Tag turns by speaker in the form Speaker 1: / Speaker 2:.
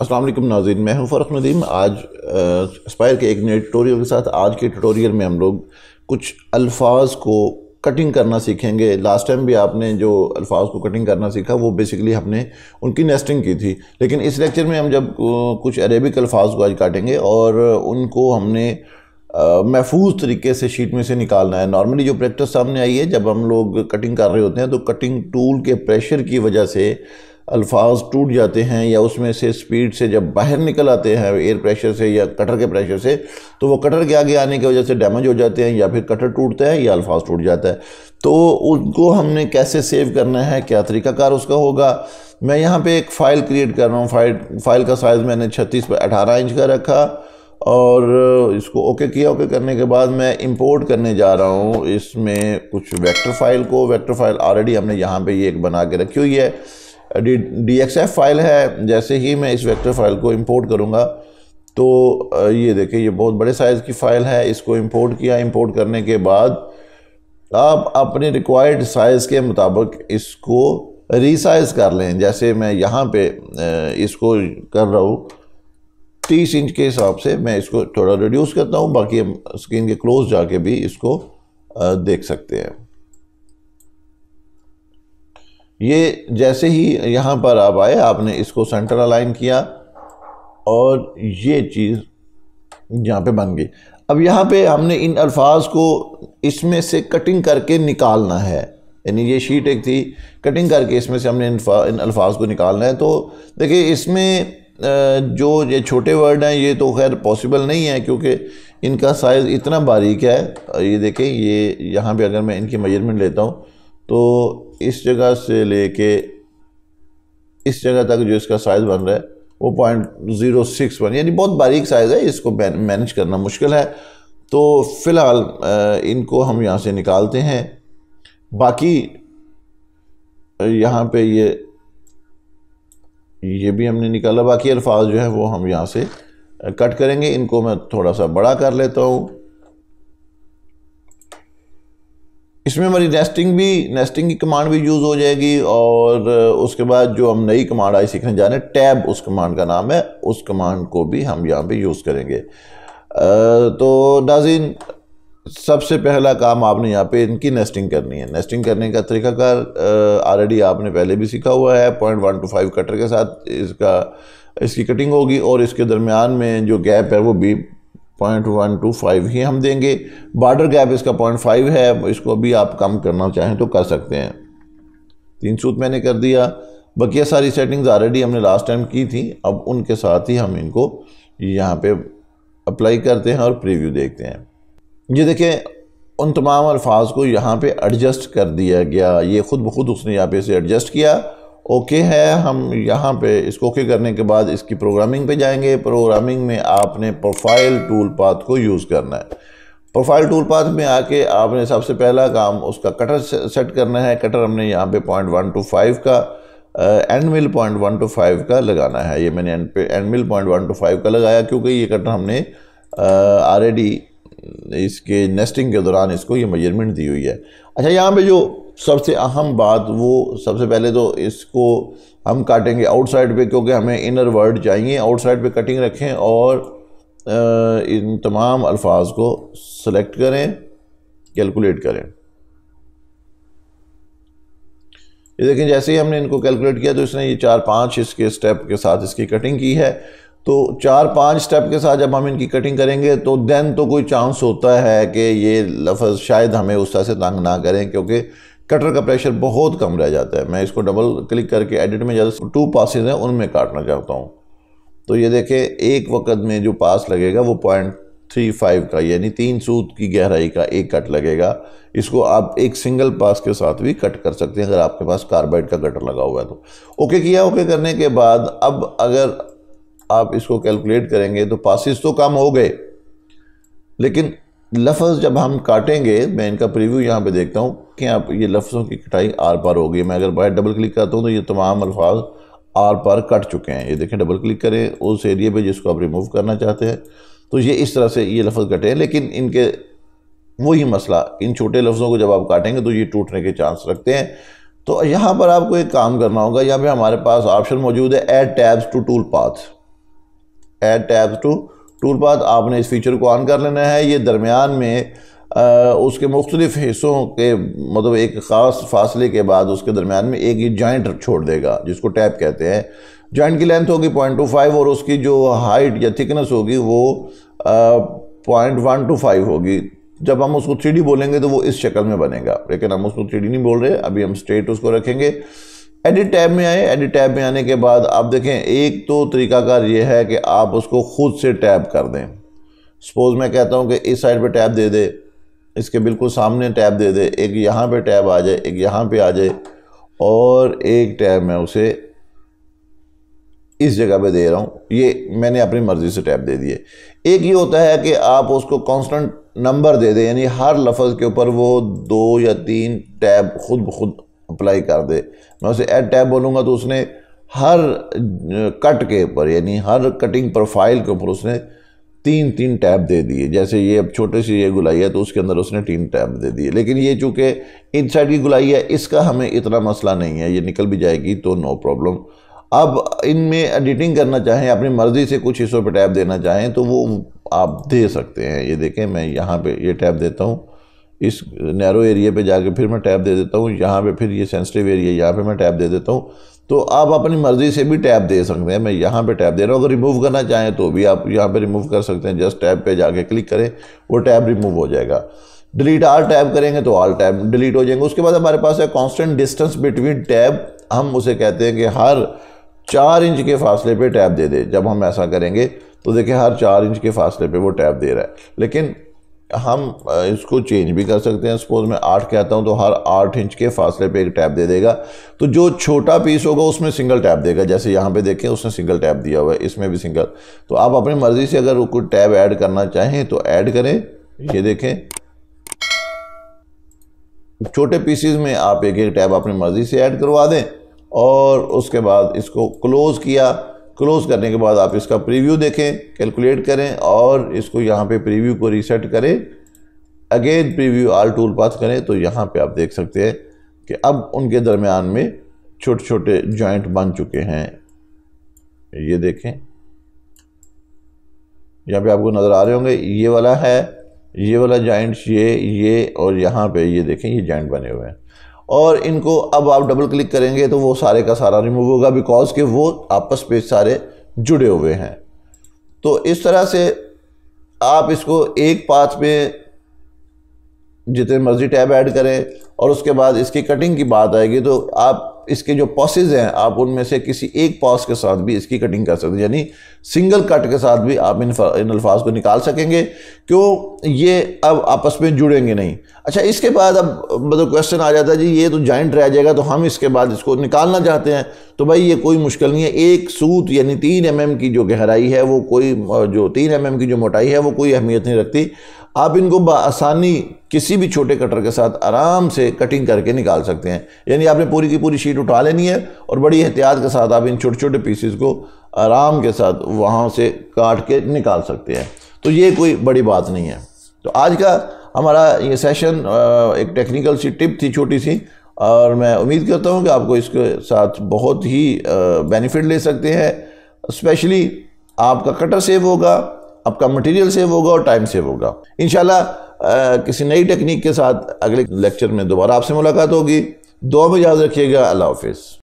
Speaker 1: असलम नाजीन मैं हूं फ़रख नदीम आज स्पायर के एक नए ट्यूटोरियल के साथ आज के ट्यूटोरियल में हम लोग कुछ अल्फाज को कटिंग करना सीखेंगे लास्ट टाइम भी आपने जो अल्फाज को कटिंग करना सीखा वो बेसिकली हमने उनकी नेस्टिंग की थी लेकिन इस लेक्चर में हम जब कुछ अरेबिक अल्फाज को आज काटेंगे और उनको हमने महफूज तरीके से शीट में से निकालना है नॉर्मली जो प्रैक्टिस सामने आई है जब हम लोग कटिंग कर रहे होते हैं तो कटिंग टूल के प्रेशर की वजह से अल्फाज टूट जाते हैं या उसमें से स्पीड से जब बाहर निकल आते हैं एयर प्रेशर से या कटर के प्रेशर से तो वो कटर के आगे आने की वजह से डैमेज हो जाते हैं या फिर कटर टूटता है या अल्फाज टूट जाता है तो उनको हमने कैसे सेव करना है क्या तरीकाकार उसका होगा मैं यहाँ पे एक फ़ाइल क्रिएट कर रहा हूँ फाइल फाइल का साइज़ मैंने छत्तीस पर अठारह इंच का रखा और इसको ओके किया ओके करने के बाद मैं इंपोर्ट करने जा रहा हूँ इसमें कुछ वेक्टर फाइल को वेक्टर फाइल ऑलरेडी हमने यहाँ पे ये एक बना के रखी हुई है डी डी फाइल है जैसे ही मैं इस वेक्टर फाइल को इंपोर्ट करूँगा तो ये देखिए ये बहुत बड़े साइज़ की फ़ाइल है इसको इंपोर्ट किया इंपोर्ट करने के बाद आप अपने रिक्वायर्ड साइज़ के मुताबिक इसको रिसाइज़ कर लें जैसे मैं यहाँ पे इसको कर रहा हूँ तीस इंच के हिसाब से मैं इसको थोड़ा रिड्यूस करता हूँ बाकी हम स्क्रीन के क्लोज जाके भी इसको देख सकते हैं ये जैसे ही यहाँ पर आप आए आपने इसको सेंटर अलाइन किया और ये चीज़ यहाँ पे बन गई अब यहाँ पे हमने इन अल्फाज को इसमें से कटिंग करके निकालना है यानी ये शीट एक थी कटिंग करके इसमें से हमने इन अल्फाज को निकालना है तो देखिए इसमें जो ये छोटे वर्ड हैं ये तो खैर पॉसिबल नहीं है क्योंकि इनका साइज़ इतना बारीक है ये देखें ये यहाँ पे अगर मैं इनकी मेजरमेंट लेता हूँ तो इस जगह से लेके इस जगह तक जो इसका साइज़ बन रहा है वो पॉइंट ज़ीरो सिक्स बन यानी बहुत बारीक साइज़ है इसको मैनेज करना मुश्किल है तो फ़िलहाल इनको हम यहाँ से निकालते हैं बाकी यहाँ पे ये ये भी हमने निकाला बाकी अल्फाज जो है वो हम यहाँ से कट करेंगे इनको मैं थोड़ा सा बड़ा कर लेता हूँ इसमें हमारी नेस्टिंग भी नेस्टिंग की कमांड भी यूज़ हो जाएगी और उसके बाद जो हम नई कमांड आई सीखने जा रहे हैं टैब उस कमांड का नाम है उस कमांड को भी हम यहाँ पे यूज़ करेंगे तो नाजिन सबसे पहला काम आपने यहाँ पे इनकी नेस्टिंग करनी है नेस्टिंग करने का तरीकाकार ऑलरेडी आपने पहले भी सीखा हुआ है point one two five cutter के साथ इसका इसकी कटिंग होगी और इसके दरमियान में जो गैप है वो बी पॉइंट वन टू फाइव ही हम देंगे बॉर्डर गैप इसका पॉइंट फाइव है इसको भी आप कम करना चाहें तो कर सकते हैं तीन सूत मैंने कर दिया बकिया सारी सेटिंग्स ऑलरेडी हमने लास्ट टाइम की थी अब उनके साथ ही हम इनको यहाँ पे अप्लाई करते हैं और प्रीव्यू देखते हैं ये देखें उन तमाम अल्फाज को यहाँ पे एडजस्ट कर दिया गया ये ख़ुद ब खुद उसने यहाँ पे इसे एडजस्ट किया ओके है हम यहाँ पे इसको ओके करने के बाद इसकी प्रोग्रामिंग पे जाएंगे प्रोग्रामिंग में आपने प्रोफाइल टूल पाथ को यूज़ करना है प्रोफाइल टूल पाथ में आके आपने सबसे पहला काम उसका कटर सेट करना है कटर हमने यहाँ पे पॉइंट वन टू फाइव का end mill point one two five का लगाना है ये मैंने एंड पे end mill point one two five का लगाया क्योंकि ये कटर हमने ऑलरेडी इसके नेस्टिंग के दौरान इसको ये मेजरमेंट दी हुई है अच्छा यहाँ पे जो सबसे अहम बात वो सबसे पहले तो इसको हम काटेंगे आउटसाइड पे क्योंकि हमें इनर वर्ड चाहिए आउटसाइड पे कटिंग रखें और इन तमाम अल्फाज को सेलेक्ट करें कैलकुलेट करें ये देखें जैसे ही हमने इनको कैलकुलेट किया तो इसने ये चार पाँच इसके स्टेप के साथ इसकी कटिंग की है तो चार पाँच स्टेप के साथ जब हम इनकी कटिंग करेंगे तो देन तो कोई चांस होता है कि ये लफ्ज़ शायद हमें उस तरह से तंग ना करें क्योंकि कटर का प्रेशर बहुत कम रह जाता है मैं इसको डबल क्लिक करके एडिट में ज़्यादा टू पासेज हैं उनमें काटना चाहता हूँ तो ये देखें एक वक्त में जो पास लगेगा वो पॉइंट थ्री फाइव का यानी तीन सूत की गहराई का एक कट लगेगा इसको आप एक सिंगल पास के साथ भी कट कर सकते हैं अगर आपके पास कार्बाइड का कटर लगा हुआ है तो ओके किया ओके करने के बाद अब अगर आप इसको कैलकुलेट करेंगे तो पासिस तो कम हो गए लेकिन लफ्ज़ जब हम काटेंगे मैं इनका प्रीव्यू यहाँ पे देखता हूँ कि आप ये लफ्ज़ों की कटाई आर पार होगी मैं अगर बाहर डबल क्लिक करता हूँ तो ये तमाम अल्फाज आर पार कट चुके हैं ये देखें डबल क्लिक करें उस एरिए पे जिसको आप रिमूव करना चाहते हैं तो ये इस तरह से ये लफ्ज़ कटे हैं लेकिन इनके वही मसला इन छोटे लफ्ज़ों को जब आप काटेंगे तो ये टूटने के चांस रखते हैं तो यहाँ पर आपको एक काम करना होगा यहाँ पर हमारे पास ऑप्शन मौजूद है add tabs to tool path add tabs to tool path आपने इस फीचर को ऑन कर लेना है ये दरमियान में आ, उसके मुख्तलिफ हिस्सों के मतलब एक ख़ास फासले के बाद उसके दरमियान में एक ही जॉइंट छोड़ देगा जिसको टैप कहते हैं जॉइंट की लेंथ होगी पॉइंट टू फाइव और उसकी जो हाइट या थिकनेस होगी वो पॉइंट वन टू फाइव होगी जब हम उसको थ्री बोलेंगे तो वो इस शक्ल में बनेगा लेकिन हम उसको थ्री नहीं बोल रहे अभी हम स्ट्रेट उसको रखेंगे एडिट टैब में आए एडिट टैब में आने के बाद आप देखें एक तो तरीकाकार ये है कि आप उसको ख़ुद से टैब कर दें सपोज़ मैं कहता हूँ कि इस साइड पे टैब दे दे इसके बिल्कुल सामने टैब दे दे एक यहाँ पे टैब आ जाए एक यहाँ पे आ जाए और एक टैब मैं उसे इस जगह पे दे रहा हूँ ये मैंने अपनी मर्ज़ी से टैब दे दिए एक ये होता है कि आप उसको कांस्टेंट नंबर दे दें यानी हर लफ्ज़ के ऊपर वो दो या तीन टैब खुद ब खुद अप्लाई कर दे मैं उसे एड टैब बोलूँगा तो उसने हर कट के ऊपर यानी हर कटिंग प्रोफाइल के ऊपर उसने तीन तीन टैब दे दिए जैसे ये अब छोटे सी ये गुलाई है तो उसके अंदर उसने तीन टैब दे दिए लेकिन ये चूँकि इन साइड की गुलाई है इसका हमें इतना मसला नहीं है ये निकल भी जाएगी तो नो प्रॉब्लम अब इनमें एडिटिंग करना चाहें अपनी मर्ज़ी से कुछ हिस्सों पर टैब देना चाहें तो वो आप दे सकते हैं ये देखें मैं यहाँ पर ये टैब देता हूँ इस नैरो एरिया पे जाके फिर मैं टैब दे देता हूँ यहाँ पे फिर ये सेंसिटिव एरिया यहाँ पे मैं टैब दे देता हूँ तो आप अपनी मर्ज़ी से भी टैब दे सकते हैं मैं यहाँ पे टैब दे रहा हूँ अगर रिमूव करना चाहें तो भी आप यहाँ पे रिमूव कर सकते हैं जस्ट टैब पे जाके क्लिक करें वो टैब रिमूव हो जाएगा डिलीट आल टैब करेंगे तो आल टैब डिलीट हो जाएंगे उसके बाद हमारे पास है कॉन्स्टेंट डिस्टेंस बिटवीन टैब हम उसे कहते हैं कि हर चार इंच के फासले पर टैब दे दें जब हम ऐसा करेंगे तो देखिए हर चार इंच के फासले पे वो टैब दे रहा है लेकिन हम इसको चेंज भी कर सकते हैं सपोज मैं आठ कहता हूँ तो हर आठ इंच के फासले पे एक टैप दे देगा तो जो छोटा पीस होगा उसमें सिंगल टैप देगा जैसे यहां पे देखें उसने सिंगल टैप दिया हुआ है इसमें भी सिंगल तो आप अपनी मर्ज़ी से अगर कोई टैब ऐड करना चाहें तो ऐड करें ये देखें छोटे पीसीज में आप एक एक टैब अपनी मर्ज़ी से ऐड करवा दें और उसके बाद इसको क्लोज़ किया क्लोज़ करने के बाद आप इसका प्रीव्यू देखें कैलकुलेट करें और इसको यहाँ पे प्रीव्यू को रीसेट करें again preview all tool path करें तो यहाँ पे आप देख सकते हैं कि अब उनके दरमियान में छोटे छोटे जॉइंट बन चुके हैं ये देखें यहाँ पे आपको नज़र आ रहे होंगे ये वाला है ये वाला जॉइंट्स ये ये और यहाँ पे ये देखें ये जॉइंट बने हुए हैं और इनको अब आप डबल क्लिक करेंगे तो वो सारे का सारा रिमूव होगा बिकॉज के वो आपस में सारे जुड़े हुए हैं तो इस तरह से आप इसको एक पाथ में जितने मर्ज़ी टैब ऐड करें और उसके बाद इसकी कटिंग की बात आएगी तो आप इसके जो पॉसेज हैं आप उनमें से किसी एक पॉस के साथ भी इसकी कटिंग कर सकते हैं यानी सिंगल कट के साथ भी आप इन इन अल्फाज को निकाल सकेंगे क्यों ये अब आपस में जुड़ेंगे नहीं अच्छा इसके बाद अब मतलब क्वेश्चन आ जाता है जी ये तो जॉइंट रह जाएगा तो हम इसके बाद इसको निकालना चाहते हैं तो भाई ये कोई मुश्किल नहीं है एक सूत यानी तीन एम mm एम की जो गहराई है वो कोई जो तीन एम mm एम की जो मोटाई है वो कोई अहमियत नहीं रखती आप इनको बसानी किसी भी छोटे कटर के साथ आराम से कटिंग करके निकाल सकते हैं यानी आपने पूरी की पूरी शीट उठा लेनी है और बड़ी एहतियात के साथ आप इन छोटे छोटे पीसीस को आराम के साथ वहाँ से काट के निकाल सकते हैं तो ये कोई बड़ी बात नहीं है तो आज का हमारा ये सेशन एक टेक्निकल सी टिप थी छोटी सी और मैं उम्मीद करता हूँ कि आपको इसके साथ बहुत ही बेनिफिट ले सकते हैं स्पेशली आपका कटर सेव होगा आपका मटेरियल सेव होगा और टाइम सेव होगा इन किसी नई टेक्निक के साथ अगले लेक्चर में दोबारा आपसे मुलाकात होगी दो में याद रखिएगा अल्लाह हाफिज़